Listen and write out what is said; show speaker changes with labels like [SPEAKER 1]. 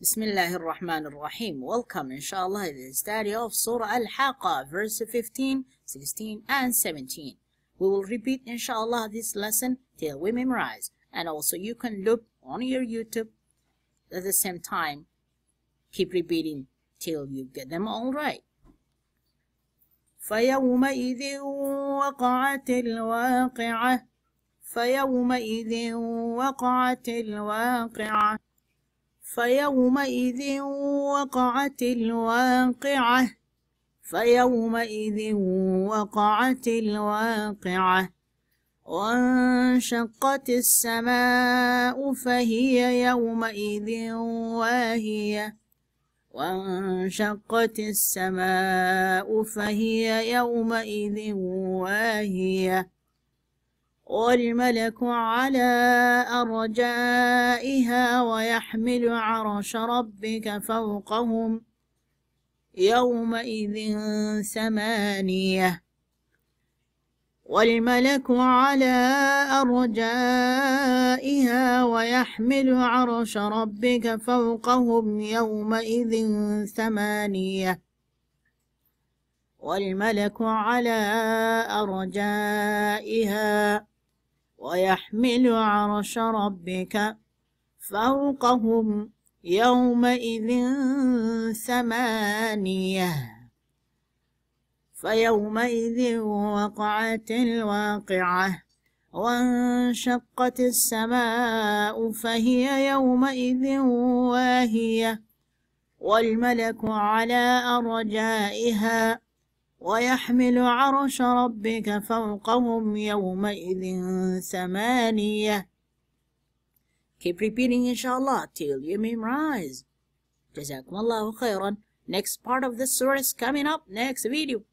[SPEAKER 1] بسم الله الرحمن الرحيم Welcome إن شاء الله إلى the study of سورة الحاقة verse 15, 16 and 17 We will repeat إن شاء الله this lesson till we memorize and also you can look on your YouTube at the same time keep repeating till you get them all right فيومئذ وقعت الواقعة فيومئذ وقعت الواقعة فيومئذ وقعت الواقعة فيومئذ وقعت الواقعة وانشقت السماء فهي يومئذ واهية وانشقت السماء فهي يومئذ واهية والملك على أرجائها ويحمل عرش ربك فوقهم يومئذ ثمانية والملك على أرجائها ويحمل عرش ربك فوقهم يومئذ ثمانية والملك على أرجائها ويحمل عرش ربك فوقهم يومئذ ثمانية فيومئذ وقعت الواقعة وانشقت السماء فهي يومئذ واهية والملك على أرجائها ويحمل عرش ربك فوقهم يومئذ ثمانية Keep repeating inshallah till you memorize. جزاكم الله خيرا. Next part of this surah is coming up next video.